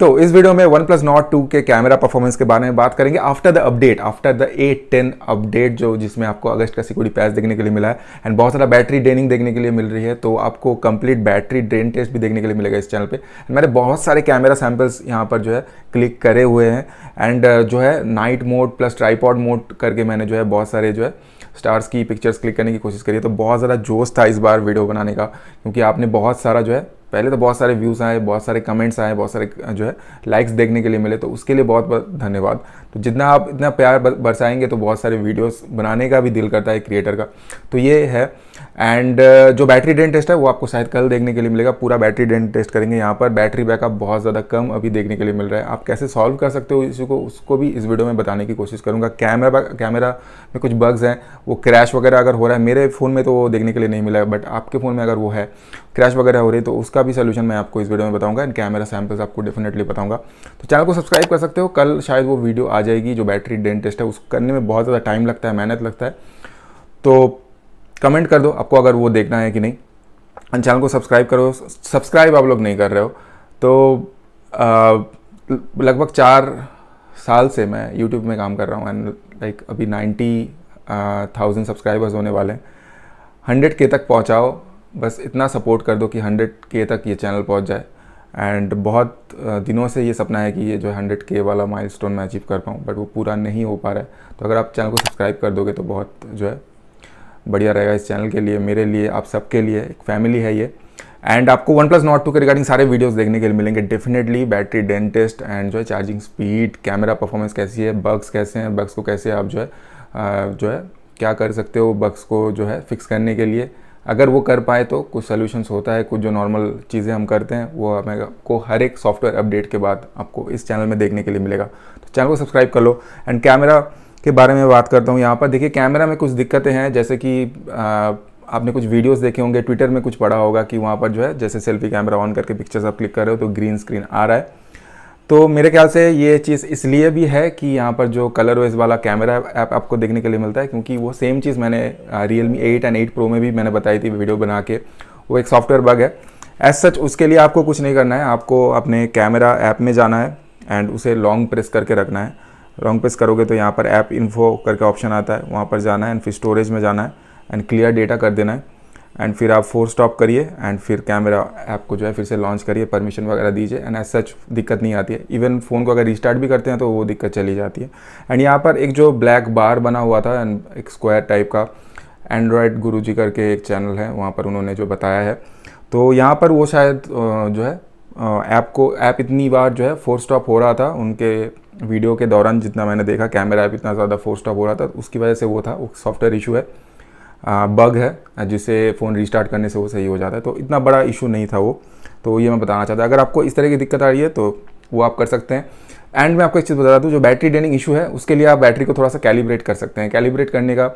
तो इस वीडियो में वन प्लस नॉट टू के कैमरा परफॉर्मेंस के बारे में बात करेंगे after the update after the A ten update जो जिसमें आपको अगस्त का सिक्योरिटी पैस देखने के लिए मिला है एंड बहुत सारा बैटरी ड्रेनिंग देखने के लिए मिल रही है तो आपको कंप्लीट बैटरी ड्रेन टेस्ट भी देखने के लिए मिलेगा इस चैनल पर मैंने बहुत सारे कैमरा सैम्पल्स यहाँ पर जो है क्लिक करे हुए हैं एंड uh, जो है night mode plus tripod mode करके मैंने जो है बहुत सारे जो है स्टार्स की पिक्चर्स क्लिक करने की कोशिश करी तो बहुत ज़्यादा जोश था इस बार वीडियो बनाने का क्योंकि आपने बहुत सारा जो है पहले तो बहुत सारे व्यूज़ आए बहुत सारे कमेंट्स आए बहुत सारे जो है लाइक्स देखने के लिए मिले तो उसके लिए बहुत बहुत धन्यवाद तो जितना आप इतना प्यार बरसाएंगे तो बहुत सारे वीडियोस बनाने का भी दिल करता है क्रिएटर का तो ये है एंड uh, जो बैटरी डेंट टेस्ट है वो आपको शायद कल देखने के लिए मिलेगा पूरा बैटरी डेंट टेस्ट करेंगे यहाँ पर बैटरी बैकअप बहुत ज़्यादा कम अभी देखने के लिए मिल रहा है आप कैसे सॉल्व कर सकते हो इसी को उसको भी इस वीडियो में बताने की कोशिश करूँगा कैमरा कैमरा में कुछ बग्स हैं वो क्रैश वगैरह अगर हो रहा है मेरे फ़ोन में तो वो देखने के लिए नहीं मिला है बट आपके फ़ोन में अगर वो है क्रैश वगैरह हो रही है तो उसका भी सोल्यूशन मैं आपको इस वीडियो में बताऊँगा एंड कैमरा सैम्पल्स आपको डेफिनेटली बताऊँगा तो चैनल को सब्सक्राइब कर सकते हो कल शायद वो वीडियो आ जाएगी जो बैटरी डेंट टेस्ट है उस करने में बहुत ज़्यादा टाइम लगता है मेहनत लगता है तो कमेंट कर दो आपको अगर वो देखना है कि नहीं एंड चैनल को सब्सक्राइब करो सब्सक्राइब आप लोग नहीं कर रहे हो तो लगभग चार साल से मैं यूट्यूब में काम कर रहा हूँ एंड लाइक अभी नाइन्टी थाउजेंड सब्सक्राइबर्स होने वाले हैं हंड्रेड के तक पहुँचाओ बस इतना सपोर्ट कर दो कि हंड्रेड के तक ये चैनल पहुँच जाए एंड बहुत दिनों से ये सपना है कि ये जो हंड्रेड के वाला माइलस्टोन मैं अचीव कर पाऊँ बट वो पूरा नहीं हो पा रहा है तो अगर आप चैनल को सब्सक्राइब कर दोगे तो बहुत जो है बढ़िया रहेगा इस चैनल के लिए मेरे लिए आप सबके लिए एक फैमिली है ये एंड आपको वन प्लस नॉट टू के रिगार्डिंग सारे वीडियोस देखने के लिए मिलेंगे डेफिनेटली बैटरी डेंटिस्ट एंड जो है चार्जिंग स्पीड कैमरा परफॉर्मेंस कैसी है बग्स कैसे हैं बग्स को कैसे आप जो है जो है क्या कर सकते हो बग्स को जो है फिक्स करने के लिए अगर वो कर पाए तो कुछ सोल्यूशंस होता है कुछ जो नॉर्मल चीज़ें हम करते हैं वो हमें आपको हर एक सॉफ्टवेयर अपडेट के बाद आपको इस चैनल में देखने के लिए मिलेगा तो चैनल को सब्सक्राइब कर लो एंड कैमरा के बारे में बात करता हूँ यहाँ पर देखिए कैमरा में कुछ दिक्कतें हैं जैसे कि आ, आपने कुछ वीडियोस देखे होंगे ट्विटर में कुछ पढ़ा होगा कि वहाँ पर जो है जैसे सेल्फी कैमरा ऑन करके पिक्चर्स आप क्लिक कर रहे हो तो ग्रीन स्क्रीन आ रहा है तो मेरे ख्याल से ये चीज़ इसलिए भी है कि यहाँ पर जो कलर वेज वाला कैमरा ऐप आप, आपको देखने के लिए मिलता है क्योंकि वो सेम चीज़ मैंने Realme eight and eight Pro में भी मैंने बताई थी वीडियो बना के वो एक सॉफ्टवेयर बग है एज सच उसके लिए आपको कुछ नहीं करना है आपको अपने कैमरा ऐप में जाना है एंड उसे लॉन्ग प्रेस करके रखना है रॉन्ग पेस करोगे तो यहाँ पर ऐप इन्फो करके ऑप्शन आता है वहाँ पर जाना है एंड फिर स्टोरेज में जाना है एंड क्लियर डेटा कर देना है एंड फिर आप फोर स्टॉप करिए एंड फिर कैमरा ऐप को जो है फिर से लॉन्च करिए परमिशन वगैरह दीजिए एंड एज सच दिक्कत नहीं आती है इवन फ़ोन को अगर रिस्टार्ट भी करते हैं तो वो दिक्कत चली जाती है एंड यहाँ पर एक जो ब्लैक बार बना हुआ था एंड एक स्क्वायर टाइप का एंड्रॉयड गुरु जी करके एक चैनल है वहाँ पर उन्होंने जो बताया है तो यहाँ पर वो शायद जो है ऐप को ऐप इतनी बार जो है फोर स्टॉप हो रहा था उनके वीडियो के दौरान जितना मैंने देखा कैमरा भी इतना ज़्यादा फोर स्टॉप हो रहा था तो उसकी वजह से वो था वो सॉफ्टवेयर इशू है बग है जिससे फ़ोन रिस्टार्ट करने से वो सही हो जाता है तो इतना बड़ा इशू नहीं था वो तो ये मैं बताना चाहता अगर आपको इस तरह की दिक्कत आ रही है तो वो आप कर सकते हैं एंड मैं आपको एक चीज़ बता दूँ जो बैटरी ड्रेनिंग इशू है उसके लिए आप बैटरी को थोड़ा सा कैलिब्रेट कर सकते हैं कैलिब्रेट करने का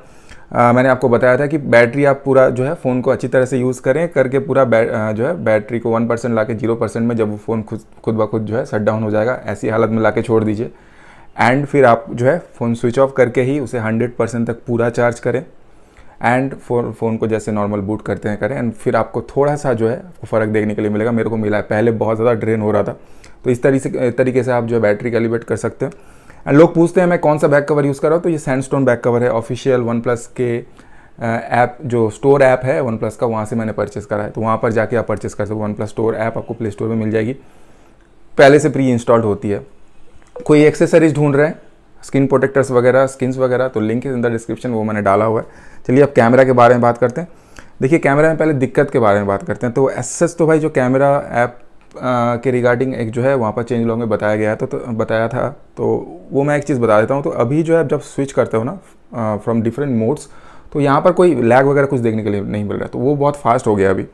आ, मैंने आपको बताया था कि बैटरी आप पूरा जो है फ़ोन को अच्छी तरह से यूज़ करें करके पूरा बै, जो है बैटरी को वन परसेंट ला के जीरो परसेंट में जब वो फ़ोन खुद खुद ब खुद जो है शट डाउन हो जाएगा ऐसी हालत में ला के छोड़ दीजिए एंड फिर आप जो है फ़ोन स्विच ऑफ करके ही उसे हंड्रेड परसेंट तक पूरा चार्ज करें एंड फ़ोन फ़ोन को जैसे नॉर्मल बूट करते हैं करें एंड फिर आपको थोड़ा सा जो है आपको फ़र्क देखने के लिए मिलेगा मेरे को मिला है पहले बहुत ज़्यादा ड्रेन हो रहा था तो इस तरीके तरीके से आप जो है बैटरी कैलिब्रेट कर सकते हैं एंड लोग पूछते हैं मैं कौन सा बैक कवर यूज़ कर रहा हूँ तो ये सैंडस्टोन बैक कवर है ऑफिशियल वन प्लस के ऐप जो स्टोर ऐप है वन प्लस का वहाँ से मैंने परचेस करा है तो वहाँ पर जाके आप परचेस कर सकते हो वन प्लस स्टोर ऐप आपको प्ले स्टोर में मिल जाएगी पहले से प्री इंस्टॉल्ड होती है कोई एक्सेसरीज ढूंढ रहे हैं स्किन प्रोटेक्टर्स वगैरह स्किन्स वगैरह तो लिंक इन द डिस्क्रिप्शन वो मैंने डाला हुआ है चलिए अब कैमरा के बारे में बात करते हैं देखिए कैमरा में पहले दिक्कत के बारे में बात करते हैं तो एस तो भाई जो कैमरा ऐप के रिगार्डिंग एक जो है वहाँ पर चेंज लॉग में बताया गया था तो बताया था तो वो मैं एक चीज़ बता देता हूँ तो अभी जो है जब स्विच करते हो ना फ्रॉम डिफरेंट मोड्स तो यहाँ पर कोई लैग वगैरह कुछ देखने के लिए नहीं मिल रहा तो वो बहुत फास्ट हो गया अभी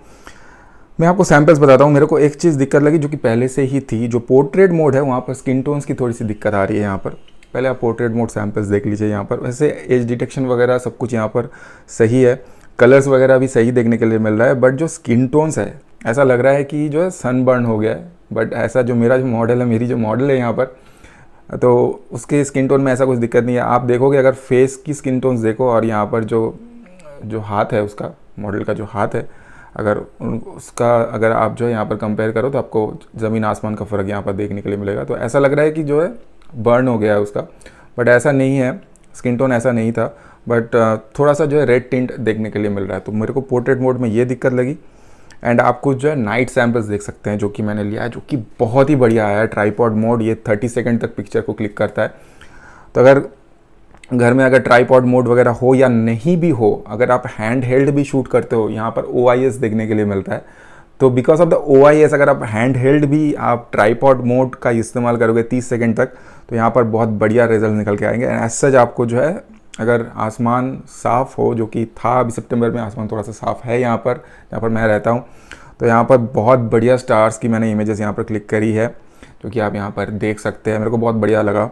मैं आपको सैम्पल्स बताता हूँ मेरे को एक चीज़ दिक्कत लगी जो कि पहले से ही थी जो पोर्ट्रेट मोड है वहाँ पर स्किन टोन्स की थोड़ी सी दिक्कत आ रही है यहाँ पर पहले आप पोर्ट्रेट मोड सैम्पल्स देख लीजिए यहाँ पर वैसे एज डिटेक्शन वगैरह सब कुछ यहाँ पर सही है कलर्स वगैरह भी सही देखने के लिए मिल रहा है बट जो स्किन टोन्स है ऐसा लग रहा है कि जो है सनबर्न हो गया है बट ऐसा जो मेरा जो मॉडल है मेरी जो मॉडल है यहाँ पर तो उसके स्किन टोन में ऐसा कुछ दिक्कत नहीं है आप देखोगे अगर फेस की स्किन टोन्स देखो और यहाँ पर जो जो हाथ है उसका मॉडल का जो हाथ है अगर उसका अगर आप जो है यहाँ पर कंपेयर करो तो आपको ज़मीन आसमान का फ़र्क यहाँ पर देखने के लिए मिलेगा तो ऐसा लग रहा है कि जो है बर्न हो गया है उसका बट ऐसा नहीं है स्किन टोन ऐसा नहीं था बट थोड़ा सा जो है रेड टिंट देखने के लिए मिल रहा है तो मेरे को पोर्ट्रेट मोड में ये दिक्कत लगी एंड आप कुछ जो है नाइट सैम्पल्स देख सकते हैं जो कि मैंने लिया है जो कि बहुत ही बढ़िया आया है ट्राईपॉड मोड ये थर्टी सेकेंड तक पिक्चर को क्लिक करता है तो अगर घर में अगर ट्राईपॉड मोड वगैरह हो या नहीं भी हो अगर आप हैंड हेल्ड भी शूट करते हो यहाँ पर ओ देखने के लिए मिलता है तो बिकॉज ऑफ द ओ अगर आप हैंड हेल्ड भी आप ट्राईपॉड मोड का इस्तेमाल करोगे 30 सेकेंड तक तो यहाँ पर बहुत बढ़िया रिजल्ट निकल के आएंगे एंड एज सच आपको जो है अगर आसमान साफ़ हो जो कि था अभी सितंबर में आसमान थोड़ा सा साफ़ है यहाँ पर जहाँ पर मैं रहता हूँ तो यहाँ पर बहुत बढ़िया स्टार्स की मैंने इमेजेस यहाँ पर क्लिक करी है जो कि आप यहाँ पर देख सकते हैं मेरे को बहुत बढ़िया लगा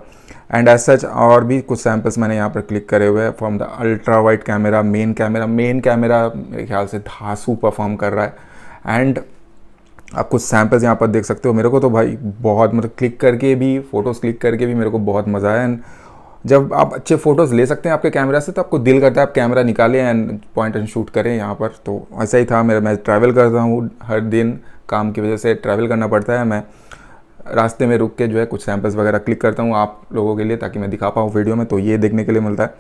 एंड एज सच और भी कुछ सैम्पल्स मैंने यहाँ पर क्लिक करे हुए हैं from the ultra wide camera main camera main camera मेरे ख्याल से धांसू परफॉर्म कर रहा है एंड आप कुछ सैम्पल्स यहाँ पर देख सकते हो मेरे को तो भाई बहुत मतलब क्लिक करके भी फ़ोटोज़ क्लिक करके भी मेरे को बहुत मज़ा आया एंड जब आप अच्छे फ़ोटोज़ ले सकते हैं आपके कैमरा से तो आपको दिल करता है आप कैमरा निकालें एंड पॉइंट एंड शूट करें यहाँ पर तो ऐसा ही था मेरा मैं ट्रैवल करता हूँ हर दिन काम की वजह से ट्रैवल करना पड़ता है मैं रास्ते में रुक के जो है कुछ सैम्पल्स वगैरह क्लिक करता हूँ आप लोगों के लिए ताकि मैं दिखा पाऊँ वीडियो में तो ये देखने के लिए मिलता है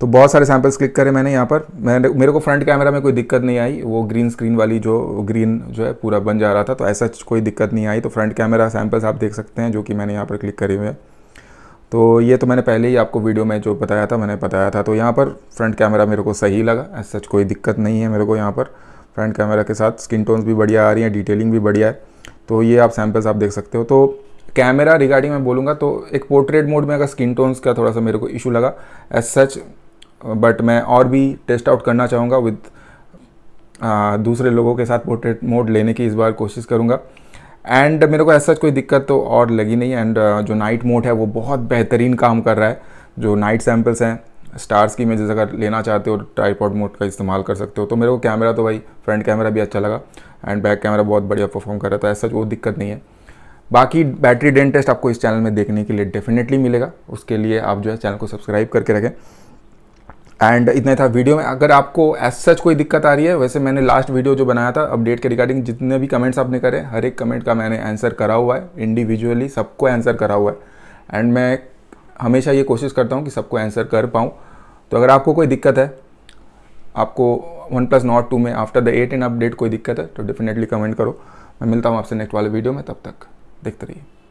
तो बहुत सारे सैम्पल्स क्लिक करे मैंने यहाँ पर मैंने मेरे को फ्रंट कैमरा में कोई दिक्कत नहीं आई वो ग्रीन स्क्रीन वाली जो ग्रीन जो है पूरा बन जा रहा था तो ऐसा कोई दिक्कत नहीं आई तो फ्रंट कैमरा सैम्पल्स आप देख सकते हैं जो कि मैंने यहाँ पर क्लिक करे हुए हैं तो ये तो मैंने पहले ही आपको वीडियो में जो बताया था मैंने बताया था तो यहाँ पर फ्रंट कैमरा मेरे को सही लगा एज सच कोई दिक्कत नहीं है मेरे को यहाँ पर फ्रंट कैमरा के साथ स्किन टोन्स भी बढ़िया आ रही हैं डिटेलिंग भी बढ़िया है तो ये आप सैम्पल्स आप देख सकते हो तो कैमरा रिगार्डिंग मैं बोलूँगा तो एक पोर्ट्रेट मोड में अगर स्किन टोन्स का थोड़ा सा मेरे को इशू लगा एज सच बट मैं और भी टेस्ट आउट करना चाहूँगा विद दूसरे लोगों के साथ पोर्ट्रेट मोड लेने की इस बार कोशिश करूँगा एंड मेरे को ऐसा कोई दिक्कत तो और लगी नहीं एंड uh, जो नाइट मोड है वो बहुत बेहतरीन काम कर रहा है जो नाइट सैम्पल्स हैं स्टार्स की इमेजेस अगर लेना चाहते हो ट्राईपॉड मोड का इस्तेमाल कर सकते हो तो मेरे को कैमरा तो भाई फ्रंट कैमरा भी अच्छा लगा एंड बैक कैमरा बहुत बढ़िया परफॉर्म कर रहा था तो ऐसा वो दिक्कत नहीं है बाकी बैटरी डेंट टेस्ट आपको इस चैनल में देखने के लिए डेफिनेटली मिलेगा उसके लिए आप जो है चैनल को सब्सक्राइब करके रखें एंड इतना था वीडियो में अगर आपको एज सच कोई दिक्कत आ रही है वैसे मैंने लास्ट वीडियो जो बनाया था अपडेट के रिगार्डिंग जितने भी कमेंट्स आपने करे हर एक कमेंट का मैंने आंसर करा हुआ है इंडिविजुअली सबको आंसर करा हुआ है एंड मैं हमेशा ये कोशिश करता हूँ कि सबको आंसर कर पाऊँ तो अगर आपको कोई दिक्कत है आपको वन प्लस नॉट टू में after the eight and update कोई दिक्कत है तो डेफिनेटली कमेंट करो मैं मिलता हूँ आपसे नेक्स्ट वाले वीडियो में तब तक देखते रहिए